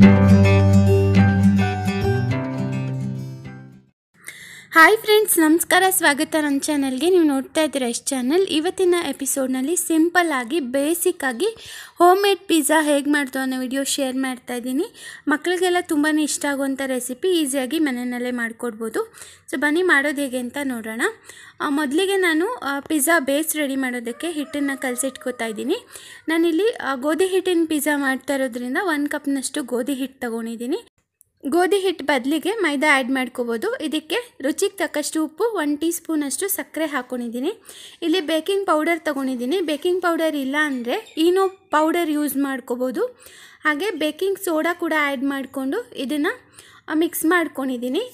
you. Mm-hmm. Hi friends ನಮಸ್ಕಾರ ಸ್ವಾಗತ ನನ್ನ ಚಾನಲ್ಗೆ ನೀವು ನೋಡ್ತಾ ಇದ್ದೀರಾ ಎಷ್ಟು ಚಾನಲ್ ಇವತ್ತಿನ ಎಪಿಸೋಡ್ನಲ್ಲಿ ಸಿಂಪಲ್ಲಾಗಿ ಬೇಸಿಕ್ಕಾಗಿ ಹೋಮ್ ಮೇಡ್ ಪಿಜ್ಜಾ ಹೇಗೆ ಮಾಡ್ತು ಅನ್ನೋ ವಿಡಿಯೋ ಶೇರ್ ಮಾಡ್ತಾ ಇದ್ದೀನಿ ಮಕ್ಕಳಿಗೆಲ್ಲ ತುಂಬಾ ಇಷ್ಟ ಆಗುವಂಥ ರೆಸಿಪಿ ಈಸಿಯಾಗಿ ಮನೆಯಲ್ಲೇ ಮಾಡ್ಕೊಡ್ಬೋದು ಸೊ ಬನ್ನಿ ಮಾಡೋದು ಹೇಗೆ ಅಂತ ನೋಡೋಣ ಮೊದಲಿಗೆ ನಾನು ಪಿಜ್ಜಾ ಬೇಸ್ ರೆಡಿ ಮಾಡೋದಕ್ಕೆ ಹಿಟ್ಟನ್ನು ಕಲಸಿಟ್ಕೋತಾ ಇದ್ದೀನಿ ನಾನಿಲ್ಲಿ ಗೋಧಿ ಹಿಟ್ಟಿನ ಪಿಜ್ಜಾ ಮಾಡ್ತಾ ಇರೋದ್ರಿಂದ ಒಂದು ಕಪ್ನಷ್ಟು ಗೋಧಿ ಹಿಟ್ಟು ತೊಗೊಂಡಿದ್ದೀನಿ ಗೋಧಿ ಹಿಟ್ಟು ಬದಲಿಗೆ ಮೈದಾ ಆ್ಯಡ್ ಮಾಡ್ಕೋಬೋದು ಇದಕ್ಕೆ ರುಚಿಗೆ ತಕ್ಕಷ್ಟು ಉಪ್ಪು ಒನ್ ಟೀ ಸ್ಪೂನಷ್ಟು ಸಕ್ಕರೆ ಹಾಕ್ಕೊಂಡಿದ್ದೀನಿ ಇಲ್ಲಿ ಬೇಕಿಂಗ್ ಪೌಡರ್ ತೊಗೊಂಡಿದ್ದೀನಿ ಬೇಕಿಂಗ್ ಪೌಡರ್ ಇಲ್ಲ ಅಂದರೆ ಈನೋ ಪೌಡರ್ ಯೂಸ್ ಮಾಡ್ಕೋಬೋದು ಹಾಗೆ ಬೇಕಿಂಗ್ ಸೋಡಾ ಕೂಡ ಆ್ಯಡ್ ಮಾಡಿಕೊಂಡು ಇದನ್ನು ಮಿಕ್ಸ್ ಮಾಡ್ಕೊಂಡಿದ್ದೀನಿ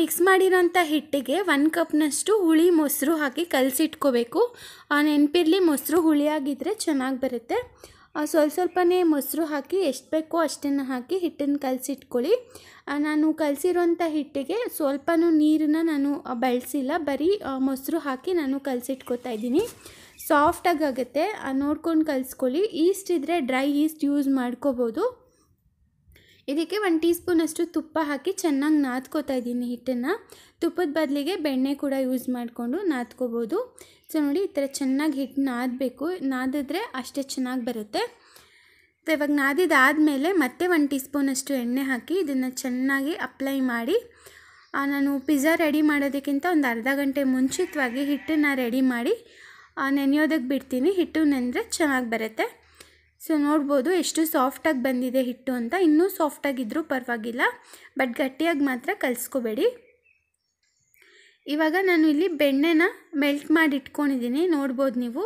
ಮಿಕ್ಸ್ ಮಾಡಿರೋಂಥ ಹಿಟ್ಟಿಗೆ ಒನ್ ಕಪ್ನಷ್ಟು ಹುಳಿ ಮೊಸರು ಹಾಕಿ ಕಲಸಿಟ್ಕೋಬೇಕು ನೆನಪಿರಲಿ ಮೊಸರು ಹುಳಿಯಾಗಿದ್ದರೆ ಚೆನ್ನಾಗಿ ಬರುತ್ತೆ ಸ್ವಲ್ಪ ಸ್ವಲ್ಪನೇ ಮೊಸರು ಹಾಕಿ ಎಷ್ಟು ಬೇಕೋ ಅಷ್ಟನ್ನು ಹಾಕಿ ಹಿಟ್ಟನ್ನು ಕಲಸಿಟ್ಕೊಳ್ಳಿ ನಾನು ಕಲಸಿರೋಂಥ ಹಿಟ್ಟಿಗೆ ಸ್ವಲ್ಪನೂ ನೀರನ್ನು ನಾನು ಬಳಸಿಲ್ಲ ಬರೀ ಮೊಸರು ಹಾಕಿ ನಾನು ಕಲಸಿಟ್ಕೋತಾ ಇದ್ದೀನಿ ಆಗುತ್ತೆ ನೋಡ್ಕೊಂಡು ಕಲಿಸ್ಕೊಳ್ಳಿ ಈಸ್ಟ್ ಇದ್ದರೆ ಡ್ರೈ ಈಸ್ಟ್ ಯೂಸ್ ಮಾಡ್ಕೋಬೋದು ಇದಕ್ಕೆ ಒಂದು ಟೀ ಸ್ಪೂನಷ್ಟು ತುಪ್ಪ ಹಾಕಿ ಚೆನ್ನಾಗಿ ನಾದ್ಕೋತಾ ಇದ್ದೀನಿ ಹಿಟ್ಟನ್ನು ತುಪ್ಪದ ಬದಲಿಗೆ ಬೆಣ್ಣೆ ಕೂಡ ಯೂಸ್ ಮಾಡಿಕೊಂಡು ನಾದ್ಕೋಬೋದು ಸೊ ನೋಡಿ ಈ ಥರ ಚೆನ್ನಾಗಿ ಹಿಟ್ಟು ನಾದಬೇಕು ನಾದಿದ್ರೆ ಅಷ್ಟೇ ಚೆನ್ನಾಗಿ ಬರುತ್ತೆ ಸೊ ಇವಾಗ ಮೇಲೆ ಮತ್ತೆ ಒಂದು ಟೀ ಸ್ಪೂನಷ್ಟು ಎಣ್ಣೆ ಹಾಕಿ ಇದನ್ನು ಚೆನ್ನಾಗಿ ಅಪ್ಲೈ ಮಾಡಿ ನಾನು ಪಿಜ್ಜಾ ರೆಡಿ ಮಾಡೋದಕ್ಕಿಂತ ಒಂದು ಅರ್ಧ ಗಂಟೆ ಮುಂಚಿತವಾಗಿ ಹಿಟ್ಟನ್ನು ರೆಡಿ ಮಾಡಿ ನೆನೆಯೋದಕ್ಕೆ ಬಿಡ್ತೀನಿ ಹಿಟ್ಟು ನೆನೆದ್ರೆ ಚೆನ್ನಾಗಿ ಬರುತ್ತೆ ಸೊ ನೋಡ್ಬೋದು ಎಷ್ಟು ಸಾಫ್ಟಾಗಿ ಬಂದಿದೆ ಹಿಟ್ಟು ಅಂತ ಇನ್ನೂ ಸಾಫ್ಟಾಗಿದ್ದರೂ ಪರವಾಗಿಲ್ಲ ಬಟ್ ಗಟ್ಟಿಯಾಗಿ ಮಾತ್ರ ಕಲಿಸ್ಕೋಬೇಡಿ ಇವಾಗ ನಾನು ಇಲ್ಲಿ ಬೆಣ್ಣೆನ ಮೆಲ್ಟ್ ಮಾಡಿ ಇಟ್ಕೊಂಡಿದ್ದೀನಿ ನೋಡ್ಬೋದು ನೀವು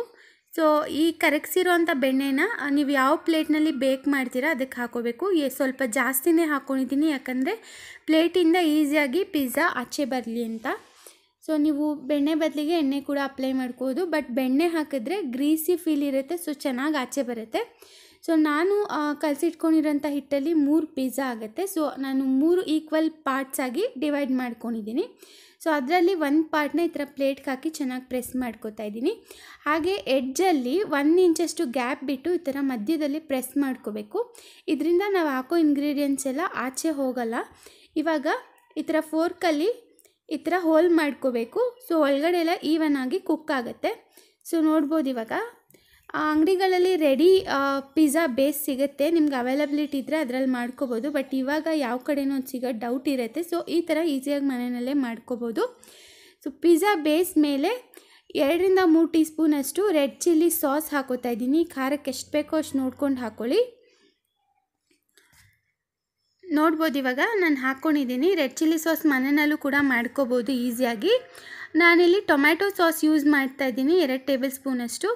ಸೊ ಈ ಕರಗಿಸಿರೋಂಥ ಬೆಣ್ಣೆನ ನೀವು ಯಾವ ಪ್ಲೇಟ್ನಲ್ಲಿ ಬೇಕ್ ಮಾಡ್ತೀರಾ ಅದಕ್ಕೆ ಹಾಕೋಬೇಕು ಸ್ವಲ್ಪ ಜಾಸ್ತಿನೇ ಹಾಕ್ಕೊಂಡಿದ್ದೀನಿ ಯಾಕಂದರೆ ಪ್ಲೇಟಿಂದ ಈಸಿಯಾಗಿ ಪಿಜ್ಜಾ ಆಚೆ ಬರಲಿ ಅಂತ ಸೊ ನೀವು ಬೆಣ್ಣೆ ಬದಲಿಗೆ ಎಣ್ಣೆ ಕೂಡ ಅಪ್ಲೈ ಮಾಡ್ಕೋದು ಬಟ್ ಬೆಣ್ಣೆ ಹಾಕಿದ್ರೆ ಗ್ರೀಸಿ ಫೀಲ್ ಇರುತ್ತೆ ಸೊ ಚೆನ್ನಾಗಿ ಆಚೆ ಬರುತ್ತೆ ಸೊ ನಾನು ಕಲಸಿಟ್ಕೊಂಡಿರೋಂಥ ಹಿಟ್ಟಲ್ಲಿ ಮೂರು ಪಿಜ್ಜಾ ಆಗುತ್ತೆ ಸೊ ನಾನು ಮೂರು ಈಕ್ವಲ್ ಪಾರ್ಟ್ಸ್ ಆಗಿ ಡಿವೈಡ್ ಮಾಡ್ಕೊಂಡಿದ್ದೀನಿ ಸೊ ಅದರಲ್ಲಿ ಒಂದು ಪಾರ್ಟ್ನ ಈ ಥರ ಪ್ಲೇಟ್ಗೆ ಹಾಕಿ ಚೆನ್ನಾಗಿ ಪ್ರೆಸ್ ಮಾಡ್ಕೋತಾ ಇದ್ದೀನಿ ಹಾಗೆ ಎಡ್ಜಲ್ಲಿ ಒಂದು ಇಂಚಷ್ಟು ಗ್ಯಾಪ್ ಬಿಟ್ಟು ಈ ಥರ ಮಧ್ಯದಲ್ಲಿ ಪ್ರೆಸ್ ಮಾಡ್ಕೋಬೇಕು ಇದರಿಂದ ನಾವು ಹಾಕೋ ಇಂಗ್ರೀಡಿಯೆಂಟ್ಸ್ ಎಲ್ಲ ಆಚೆ ಹೋಗಲ್ಲ ಇವಾಗ ಈ ಥರ ಫೋರ್ಕಲ್ಲಿ ಈ ಥರ ಹೋಲ್ ಮಾಡ್ಕೋಬೇಕು ಸೊ ಒಳಗಡೆ ಎಲ್ಲ ಈವನ್ ಆಗಿ ಕುಕ್ ಆಗುತ್ತೆ ಸೊ ನೋಡ್ಬೋದು ಇವಾಗ ಅಂಗಡಿಗಳಲ್ಲಿ ರೆಡಿ ಪಿಜ್ಜಾ ಬೇಸ್ ಸಿಗುತ್ತೆ ನಿಮ್ಗೆ ಅವೈಲಬಿಲಿಟಿ ಇದ್ದರೆ ಅದರಲ್ಲಿ ಮಾಡ್ಕೋಬೋದು ಬಟ್ ಇವಾಗ ಯಾವ ಕಡೆನೂ ಒಂದು ಸಿಗೋ ಡೌಟ್ ಇರುತ್ತೆ ಸೊ ಈ ಥರ ಈಸಿಯಾಗಿ ಮನೆಯಲ್ಲೇ ಮಾಡ್ಕೋಬೋದು ಸೊ ಪಿಜ್ಜಾ ಬೇಸ್ ಮೇಲೆ ಎರಡರಿಂದ ಮೂರು ಟೀ ಸ್ಪೂನಷ್ಟು ರೆಡ್ ಚಿಲ್ಲಿ ಸಾಸ್ ಹಾಕೋತಾ ಇದ್ದೀನಿ ಖಾರಕ್ಕೆ ಎಷ್ಟು ಬೇಕೋ ಅಷ್ಟು ನೋಡ್ಕೊಂಡು ಹಾಕ್ಕೊಳ್ಳಿ ನೋಡ್ಬೋದು ಇವಾಗ ನಾನು ಹಾಕ್ಕೊಂಡಿದ್ದೀನಿ ರೆಡ್ ಚಿಲ್ಲಿ ಸಾಸ್ ಮನೆಯಲ್ಲೂ ಕೂಡ ಮಾಡ್ಕೋಬೋದು ಈಸಿಯಾಗಿ ನಾನಿಲ್ಲಿ ಟೊಮ್ಯಾಟೊ ಸಾಸ್ ಯೂಸ್ ಮಾಡ್ತಾ ಇದ್ದೀನಿ ಎರಡು ಟೇಬಲ್ ಸ್ಪೂನಷ್ಟು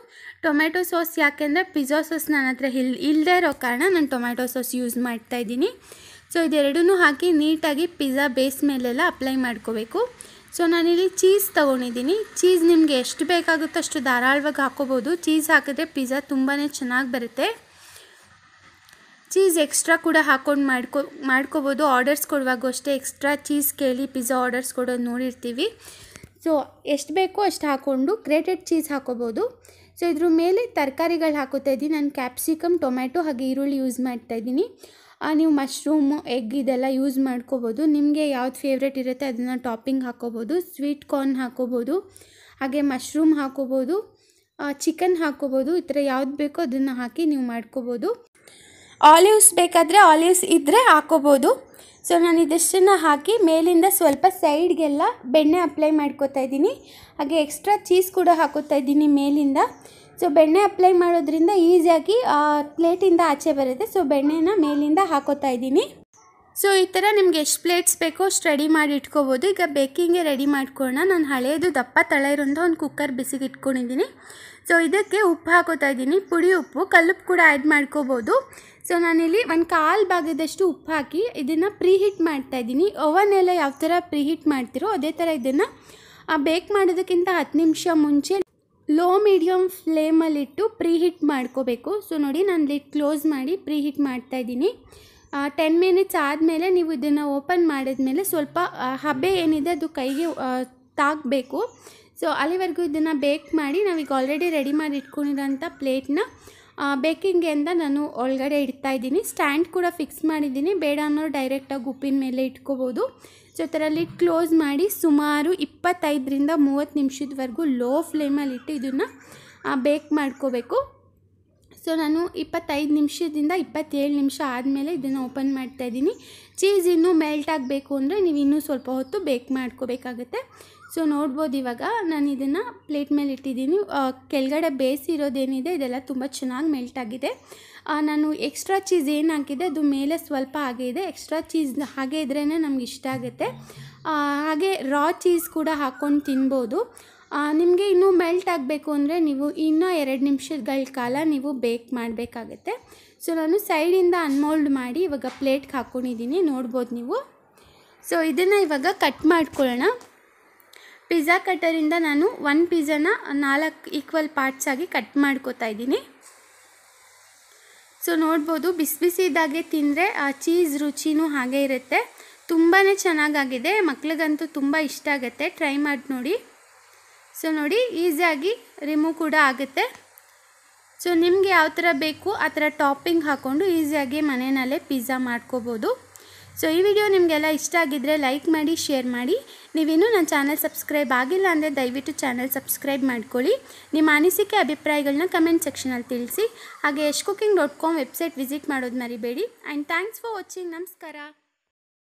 ಟೊಮ್ಯಾಟೊ ಸಾಸ್ ಯಾಕೆಂದರೆ ಪಿಜ್ಜಾ ಸಾಸ್ ನನ್ನ ಹತ್ರ ಇಲ್ ಇಲ್ಲದೆ ಇರೋ ಕಾರಣ ನಾನು ಟೊಮ್ಯಾಟೊ ಸಾಸ್ ಯೂಸ್ ಮಾಡ್ತಾ ಇದ್ದೀನಿ ಸೊ ಇದೆರಡೂ ಹಾಕಿ ನೀಟಾಗಿ ಪಿಜ್ಜಾ ಬೇಸ್ ಮೇಲೆಲ್ಲ ಅಪ್ಲೈ ಮಾಡ್ಕೋಬೇಕು ಸೊ ನಾನಿಲ್ಲಿ ಚೀಸ್ ತೊಗೊಂಡಿದ್ದೀನಿ ಚೀಸ್ ನಿಮಗೆ ಎಷ್ಟು ಬೇಕಾಗುತ್ತೋ ಅಷ್ಟು ಧಾರಾಳವಾಗಿ ಹಾಕೋಬೋದು ಚೀಸ್ ಹಾಕಿದ್ರೆ ಪಿಜ್ಜಾ ತುಂಬಾ ಚೆನ್ನಾಗಿ ಬರುತ್ತೆ ಚೀಸ್ ಎಕ್ಸ್ಟ್ರಾ ಕೂಡ ಹಾಕೊಂಡು ಮಾಡ್ಕೊ ಮಾಡ್ಕೋಬೋದು ಆರ್ಡರ್ಸ್ ಕೊಡುವಾಗ ಅಷ್ಟೇ ಎಕ್ಸ್ಟ್ರಾ ಚೀಸ್ ಕೇಳಿ ಪಿಜ್ಜಾ ಆರ್ಡರ್ಸ್ ಕೊಡೋದು ನೋಡಿರ್ತೀವಿ ಸೊ ಎಷ್ಟು ಬೇಕೋ ಅಷ್ಟು ಹಾಕ್ಕೊಂಡು ಗ್ರೇಟೆಡ್ ಚೀಸ್ ಹಾಕೋಬೋದು ಸೊ ಇದ್ರ ಮೇಲೆ ತರಕಾರಿಗಳು ಹಾಕೋತಾ ಇದ್ದೀನಿ ನಾನು ಕ್ಯಾಪ್ಸಿಕಮ್ ಟೊಮ್ಯಾಟೊ ಹಾಗೆ ಈರುಳ್ಳಿ ಯೂಸ್ ಮಾಡ್ತಾ ಇದ್ದೀನಿ ನೀವು ಮಶ್ರೂಮು ಎಗ್ ಇದೆಲ್ಲ ಯೂಸ್ ಮಾಡ್ಕೋಬೋದು ನಿಮಗೆ ಯಾವ್ದು ಫೇವ್ರೇಟ್ ಇರುತ್ತೆ ಅದನ್ನು ಟಾಪಿಂಗ್ ಹಾಕೋಬೋದು ಸ್ವೀಟ್ ಕಾರ್ನ್ ಹಾಕೋಬೋದು ಹಾಗೆ ಮಶ್ರೂಮ್ ಹಾಕೋಬೋದು ಚಿಕನ್ ಹಾಕೋಬೋದು ಈ ಥರ ಯಾವ್ದು ಬೇಕೋ ಅದನ್ನು ಹಾಕಿ ನೀವು ಮಾಡ್ಕೋಬೋದು ಆಲಿವ್ಸ್ ಬೇಕಾದರೆ ಆಲಿವ್ಸ್ ಇದ್ದರೆ ಹಾಕೋಬೋದು ಸೊ ನಾನು ಇದಿಷ್ಟನ್ನು ಹಾಕಿ ಮೇಲಿಂದ ಸ್ವಲ್ಪ ಸೈಡ್ಗೆಲ್ಲ ಬೆಣ್ಣೆ ಅಪ್ಲೈ ಮಾಡ್ಕೋತಾ ಇದ್ದೀನಿ ಹಾಗೆ ಎಕ್ಸ್ಟ್ರಾ ಚೀಸ್ ಕೂಡ ಹಾಕೋತಾ ಇದ್ದೀನಿ ಮೇಲಿಂದ ಸೊ ಬೆಣ್ಣೆ ಅಪ್ಲೈ ಮಾಡೋದ್ರಿಂದ ಈಸಿಯಾಗಿ ಪ್ಲೇಟಿಂದ ಆಚೆ ಬರುತ್ತೆ ಸೊ ಬೆಣ್ಣೆನ ಮೇಲಿಂದ ಹಾಕೋತಾ ಇದ್ದೀನಿ ಸೊ ಈ ಥರ ನಿಮ್ಗೆ ಎಷ್ಟು ಪ್ಲೇಟ್ಸ್ ಬೇಕೋ ಅಷ್ಟು ರೆಡಿ ಮಾಡಿ ಇಟ್ಕೋಬೋದು ಈಗ ಬೇಕಿಂಗ್ಗೆ ರೆಡಿ ಮಾಡ್ಕೊಳ್ಳೋಣ ನಾನು ಹಳೆಯದು ದಪ್ಪ ತಳ ಇರೋಂಥ ಒಂದು ಕುಕ್ಕರ್ ಬಿಸಿಗೆ ಇಟ್ಕೊಂಡಿದ್ದೀನಿ ಸೊ ಇದಕ್ಕೆ ಉಪ್ಪು ಹಾಕೋತಾ ಇದ್ದೀನಿ ಪುಡಿ ಉಪ್ಪು ಕಲ್ಲುಪ್ಪು ಕೂಡ ಆ್ಯಡ್ ಮಾಡ್ಕೋಬೋದು ಸೊ ನಾನಿಲ್ಲಿ ಒಂದು ಕಾಲು ಭಾಗದಷ್ಟು ಉಪ್ಪು ಹಾಕಿ ಇದನ್ನು ಪ್ರೀ ಹೀಟ್ ಓವನ್ ಎಲ್ಲ ಯಾವ ಥರ ಪ್ರೀ ಹೀಟ್ ಮಾಡ್ತೀರೋ ಅದೇ ಥರ ಇದನ್ನು ಬೇಕ್ ಮಾಡೋದಕ್ಕಿಂತ ಹತ್ತು ನಿಮಿಷ ಮುಂಚೆ ಲೋ ಮೀಡಿಯಮ್ ಫ್ಲೇಮಲ್ಲಿಟ್ಟು ಪ್ರೀ ಹೀಟ್ ಮಾಡ್ಕೋಬೇಕು ಸೊ ನೋಡಿ ನಾನು ಲಿಟ್ ಕ್ಲೋಸ್ ಮಾಡಿ ಪ್ರೀ ಮಾಡ್ತಾ ಇದ್ದೀನಿ ಟೆನ್ ಮಿನಿಟ್ಸ್ ಆದಮೇಲೆ ನೀವು ಇದನ್ನು ಓಪನ್ ಮಾಡಿದ್ಮೇಲೆ ಸ್ವಲ್ಪ ಹಬೆ ಏನಿದೆ ಅದು ಕೈಗೆ ತಾಕಬೇಕು ಸೊ ಅಲ್ಲಿವರೆಗೂ ಇದನ್ನು ಬೇಕ್ ಮಾಡಿ ನಾವೀಗ ಆಲ್ರೆಡಿ ರೆಡಿ ಮಾಡಿ ಇಟ್ಕೊಂಡಿರೋಂಥ ಪ್ಲೇಟ್ನ ಬೇಕಿಂಗೆಂದ ನಾನು ಒಳಗಡೆ ಇಡ್ತಾ ಇದ್ದೀನಿ ಸ್ಟ್ಯಾಂಡ್ ಕೂಡ ಫಿಕ್ಸ್ ಮಾಡಿದ್ದೀನಿ ಬೇಡ ಅನ್ನೋ ಡೈರೆಕ್ಟಾಗಿ ಉಪ್ಪಿನ ಮೇಲೆ ಇಟ್ಕೋಬೋದು ಜೊತೆಯಲ್ಲಿ ಕ್ಲೋಸ್ ಮಾಡಿ ಸುಮಾರು ಇಪ್ಪತ್ತೈದರಿಂದ ಮೂವತ್ತು ನಿಮಿಷದವರೆಗೂ ಲೋ ಫ್ಲೇಮಲ್ಲಿಟ್ಟು ಇದನ್ನು ಬೇಕ್ ಮಾಡ್ಕೋಬೇಕು ಸೊ ನಾನು ಇಪ್ಪತ್ತೈದು ನಿಮಿಷದಿಂದ ಇಪ್ಪತ್ತೇಳು ನಿಮಿಷ ಆದಮೇಲೆ ಇದನ್ನು ಓಪನ್ ಮಾಡ್ತಾ ಇದ್ದೀನಿ ಚೀಸ್ ಇನ್ನೂ ಮೆಲ್ಟ್ ಆಗಬೇಕು ಅಂದರೆ ನೀವು ಇನ್ನೂ ಸ್ವಲ್ಪ ಹೊತ್ತು ಬೇಕ್ ಮಾಡ್ಕೋಬೇಕಾಗತ್ತೆ ಸೊ ನೋಡ್ಬೋದು ಇವಾಗ ನಾನು ಇದನ್ನು ಪ್ಲೇಟ್ ಮೇಲೆ ಇಟ್ಟಿದ್ದೀನಿ ಕೆಳಗಡೆ ಬೇಯಿಸಿರೋದೇನಿದೆ ಇದೆಲ್ಲ ತುಂಬ ಚೆನ್ನಾಗಿ ಮೆಲ್ಟ್ ಆಗಿದೆ ನಾನು ಎಕ್ಸ್ಟ್ರಾ ಚೀಸ್ ಏನು ಹಾಕಿದೆ ಅದು ಮೇಲೆ ಸ್ವಲ್ಪ ಹಾಗೆ ಇದೆ ಎಕ್ಸ್ಟ್ರಾ ಚೀಸ್ ಹಾಗೆ ಇದ್ರೇ ನಮ್ಗೆ ಇಷ್ಟ ಆಗುತ್ತೆ ಹಾಗೆ ರಾ ಚೀಸ್ ಕೂಡ ಹಾಕ್ಕೊಂಡು ತಿನ್ಬೋದು ನಿಮಗೆ ಇನ್ನೂ ಮೆಲ್ಟ್ ಆಗಬೇಕು ಅಂದರೆ ನೀವು ಇನ್ನೂ ಎರಡು ನಿಮಿಷಗಳ ಕಾಲ ನೀವು ಬೇಕ್ ಮಾಡಬೇಕಾಗತ್ತೆ ಸೊ ನಾನು ಸೈಡಿಂದ ಅನ್ಮೋಲ್ಡ್ ಮಾಡಿ ಇವಾಗ ಪ್ಲೇಟ್ಗೆ ಹಾಕ್ಕೊಂಡಿದ್ದೀನಿ ನೋಡ್ಬೋದು ನೀವು ಸೊ ಇದನ್ನು ಇವಾಗ ಕಟ್ ಮಾಡ್ಕೊಳ್ಳೋಣ ಪಿಜ್ಜಾ ಕಟರಿಂದ ನಾನು ಒನ್ ಪಿಝಾನ ನಾಲ್ಕು ಈಕ್ವಲ್ ಪಾರ್ಟ್ಸ್ ಆಗಿ ಕಟ್ ಮಾಡ್ಕೋತಾ ಇದ್ದೀನಿ ಸೊ ನೋಡ್ಬೋದು ಬಿಸಿ ಬಿಸಿದಾಗೆ ತಿಂದರೆ ಆ ಚೀಸ್ ರುಚಿನೂ ಹಾಗೆ ಇರುತ್ತೆ ತುಂಬಾ ಚೆನ್ನಾಗಾಗಿದೆ ಮಕ್ಳಿಗಂತೂ ತುಂಬ ಇಷ್ಟ ಆಗುತ್ತೆ ಟ್ರೈ ಮಾಡಿ ನೋಡಿ ಸೊ ನೋಡಿ ಈಸಿಯಾಗಿ ರಿಮೂವ್ ಕೂಡ ಆಗುತ್ತೆ ಸೊ ನಿಮಗೆ ಯಾವ ಥರ ಬೇಕು ಆ ಥರ ಟಾಪಿಂಗ್ ಹಾಕ್ಕೊಂಡು ಈಸಿಯಾಗಿ ಮನೆಯಲ್ಲೇ ಪಿಜ್ಜಾ ಮಾಡ್ಕೋಬೋದು ಸೊ ಈ ವಿಡಿಯೋ ನಿಮಗೆಲ್ಲ ಇಷ್ಟ ಆಗಿದ್ದರೆ ಲೈಕ್ ಮಾಡಿ ಶೇರ್ ಮಾಡಿ ನೀವಿನ್ನೂ ನನ್ನ ಚಾನಲ್ ಸಬ್ಸ್ಕ್ರೈಬ್ ಆಗಿಲ್ಲ ಅಂದರೆ ದಯವಿಟ್ಟು ಚಾನಲ್ ಸಬ್ಸ್ಕ್ರೈಬ್ ಮಾಡ್ಕೊಳ್ಳಿ ನಿಮ್ಮ ಅನಿಸಿಕೆ ಅಭಿಪ್ರಾಯಗಳನ್ನ ಕಮೆಂಟ್ ಸೆಕ್ಷನಲ್ಲಿ ತಿಳಿಸಿ ಹಾಗೆ Yash cooking dot com website visit ಮಾಡೋದು ಮರಿಬೇಡಿ ಆ್ಯಂಡ್ ಥ್ಯಾಂಕ್ಸ್ ಫಾರ್ ವಾಚಿಂಗ್ ನಮಸ್ಕಾರ